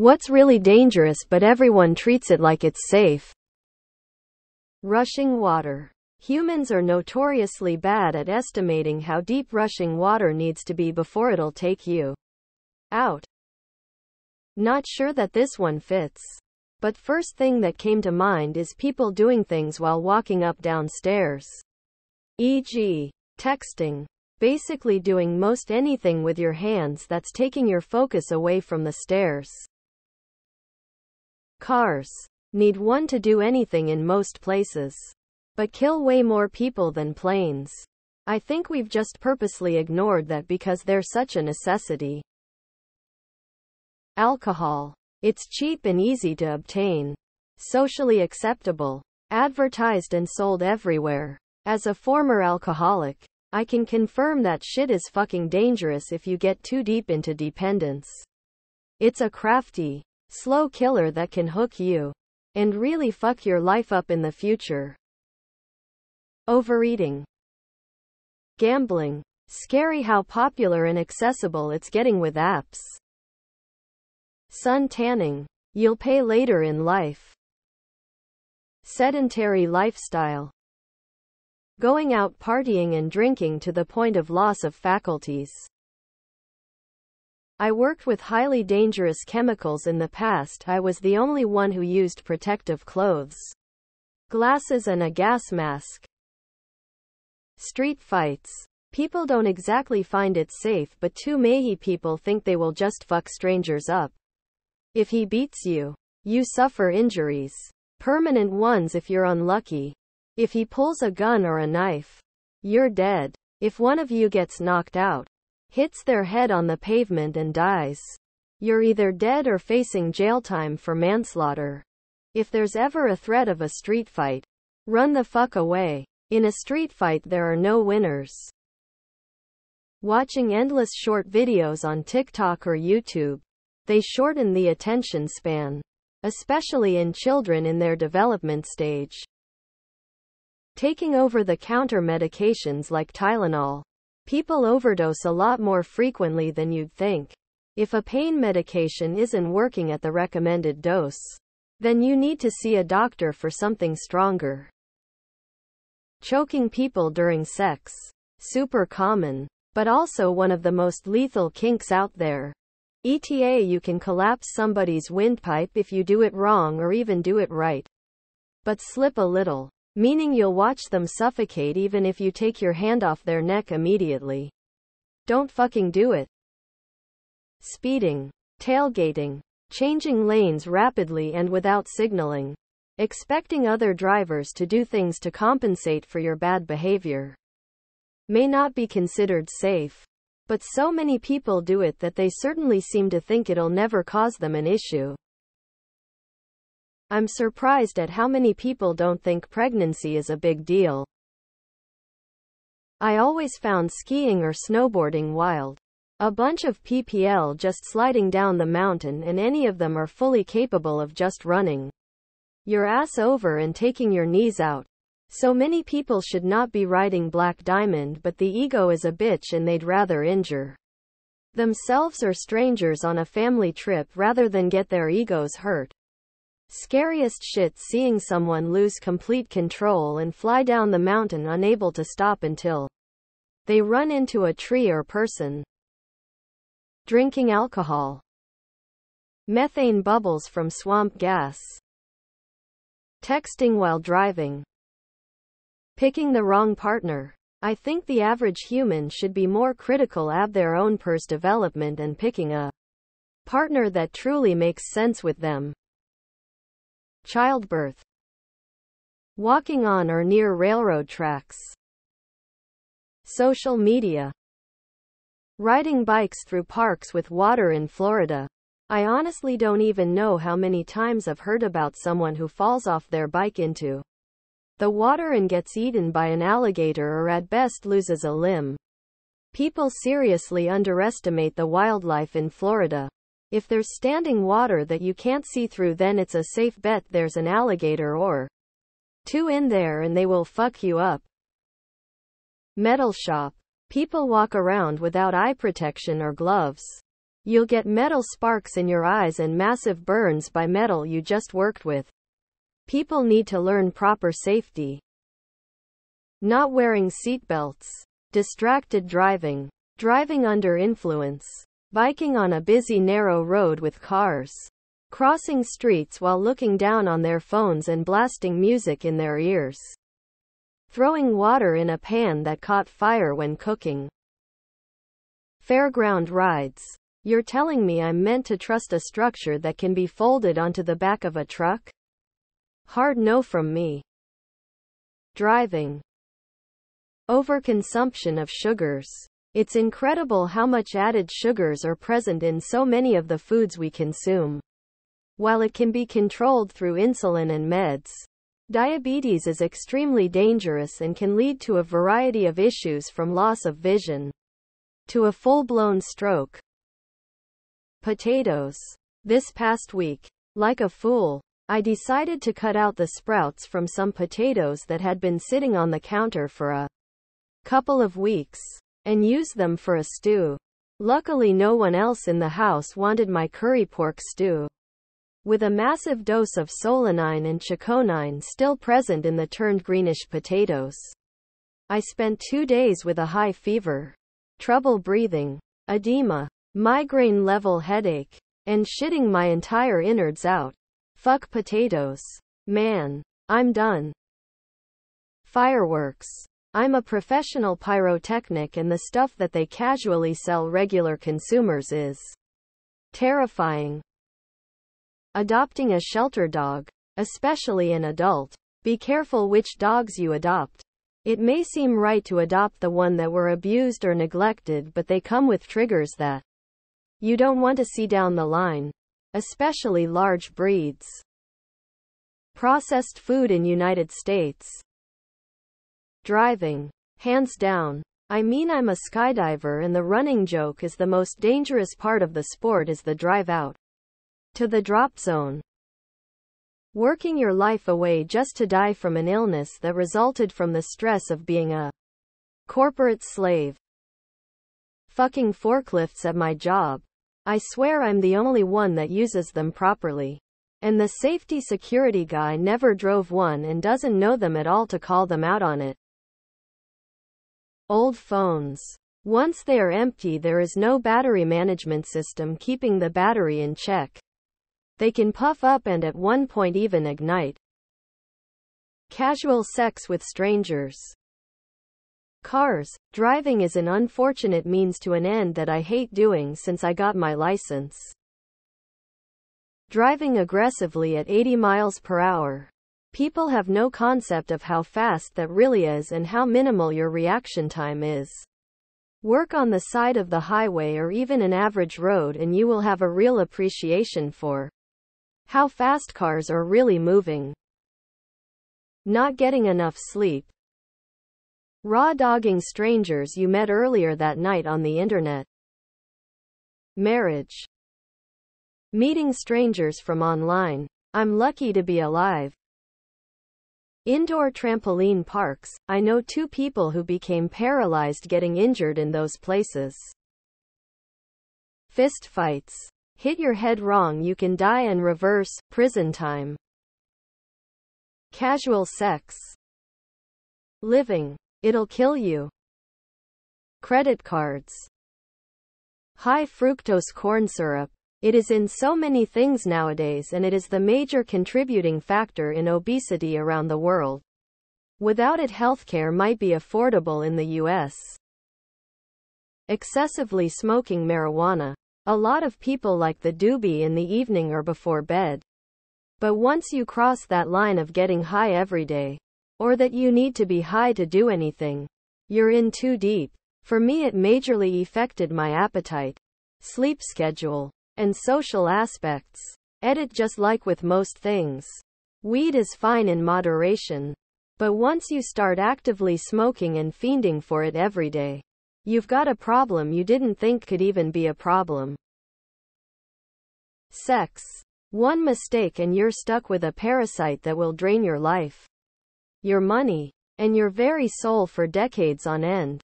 What's really dangerous but everyone treats it like it's safe? Rushing water. Humans are notoriously bad at estimating how deep rushing water needs to be before it'll take you out. Not sure that this one fits. But first thing that came to mind is people doing things while walking up downstairs. E.g., texting. Basically doing most anything with your hands that's taking your focus away from the stairs. Cars need one to do anything in most places, but kill way more people than planes. I think we've just purposely ignored that because they're such a necessity. Alcohol. It's cheap and easy to obtain. Socially acceptable. Advertised and sold everywhere. As a former alcoholic, I can confirm that shit is fucking dangerous if you get too deep into dependence. It's a crafty, slow killer that can hook you and really fuck your life up in the future. Overeating. Gambling. Scary how popular and accessible it's getting with apps. Sun tanning. You'll pay later in life. Sedentary lifestyle. Going out partying and drinking to the point of loss of faculties. I worked with highly dangerous chemicals in the past. I was the only one who used protective clothes, glasses and a gas mask. Street fights. People don't exactly find it safe but two Mehi people think they will just fuck strangers up. If he beats you, you suffer injuries. Permanent ones if you're unlucky. If he pulls a gun or a knife, you're dead. If one of you gets knocked out, hits their head on the pavement and dies. You're either dead or facing jail time for manslaughter. If there's ever a threat of a street fight, run the fuck away. In a street fight there are no winners. Watching endless short videos on TikTok or YouTube, they shorten the attention span, especially in children in their development stage. Taking over the counter medications like Tylenol, People overdose a lot more frequently than you'd think. If a pain medication isn't working at the recommended dose, then you need to see a doctor for something stronger. Choking people during sex. Super common, but also one of the most lethal kinks out there. ETA You can collapse somebody's windpipe if you do it wrong or even do it right. But slip a little meaning you'll watch them suffocate even if you take your hand off their neck immediately. Don't fucking do it. Speeding, tailgating, changing lanes rapidly and without signaling, expecting other drivers to do things to compensate for your bad behavior may not be considered safe. But so many people do it that they certainly seem to think it'll never cause them an issue. I'm surprised at how many people don't think pregnancy is a big deal. I always found skiing or snowboarding wild. A bunch of PPL just sliding down the mountain and any of them are fully capable of just running your ass over and taking your knees out. So many people should not be riding Black Diamond but the ego is a bitch and they'd rather injure themselves or strangers on a family trip rather than get their egos hurt. Scariest shit seeing someone lose complete control and fly down the mountain unable to stop until they run into a tree or person. Drinking alcohol. Methane bubbles from swamp gas. Texting while driving. Picking the wrong partner. I think the average human should be more critical of their own purse development and picking a partner that truly makes sense with them childbirth, walking on or near railroad tracks, social media, riding bikes through parks with water in Florida. I honestly don't even know how many times I've heard about someone who falls off their bike into the water and gets eaten by an alligator or at best loses a limb. People seriously underestimate the wildlife in Florida. If there's standing water that you can't see through then it's a safe bet there's an alligator or two in there and they will fuck you up. Metal shop. People walk around without eye protection or gloves. You'll get metal sparks in your eyes and massive burns by metal you just worked with. People need to learn proper safety. Not wearing seatbelts. Distracted driving. Driving under influence biking on a busy narrow road with cars, crossing streets while looking down on their phones and blasting music in their ears, throwing water in a pan that caught fire when cooking. Fairground rides. You're telling me I'm meant to trust a structure that can be folded onto the back of a truck? Hard no from me. Driving. Overconsumption of sugars. It's incredible how much added sugars are present in so many of the foods we consume. While it can be controlled through insulin and meds, diabetes is extremely dangerous and can lead to a variety of issues from loss of vision to a full-blown stroke. Potatoes. This past week, like a fool, I decided to cut out the sprouts from some potatoes that had been sitting on the counter for a couple of weeks and use them for a stew. Luckily no one else in the house wanted my curry pork stew. With a massive dose of solanine and chaconine still present in the turned greenish potatoes. I spent two days with a high fever, trouble breathing, edema, migraine level headache, and shitting my entire innards out. Fuck potatoes. Man. I'm done. Fireworks. I'm a professional pyrotechnic and the stuff that they casually sell regular consumers is terrifying. Adopting a shelter dog, especially an adult, be careful which dogs you adopt. It may seem right to adopt the one that were abused or neglected, but they come with triggers that you don't want to see down the line, especially large breeds. Processed food in United States Driving. Hands down. I mean I'm a skydiver and the running joke is the most dangerous part of the sport is the drive out. To the drop zone. Working your life away just to die from an illness that resulted from the stress of being a corporate slave. Fucking forklifts at my job. I swear I'm the only one that uses them properly. And the safety security guy never drove one and doesn't know them at all to call them out on it old phones. Once they are empty there is no battery management system keeping the battery in check. They can puff up and at one point even ignite. Casual sex with strangers. Cars. Driving is an unfortunate means to an end that I hate doing since I got my license. Driving aggressively at 80 miles per hour. People have no concept of how fast that really is and how minimal your reaction time is. Work on the side of the highway or even an average road and you will have a real appreciation for how fast cars are really moving. Not getting enough sleep. Raw dogging strangers you met earlier that night on the internet. Marriage. Meeting strangers from online. I'm lucky to be alive. Indoor trampoline parks, I know two people who became paralyzed getting injured in those places. Fist fights. Hit your head wrong you can die and reverse, prison time. Casual sex. Living. It'll kill you. Credit cards. High fructose corn syrup. It is in so many things nowadays and it is the major contributing factor in obesity around the world. Without it healthcare might be affordable in the US. Excessively smoking marijuana. A lot of people like the doobie in the evening or before bed. But once you cross that line of getting high every day, or that you need to be high to do anything, you're in too deep. For me it majorly affected my appetite, sleep schedule, and social aspects. Edit just like with most things. Weed is fine in moderation. But once you start actively smoking and fiending for it every day, you've got a problem you didn't think could even be a problem. Sex. One mistake and you're stuck with a parasite that will drain your life, your money, and your very soul for decades on end.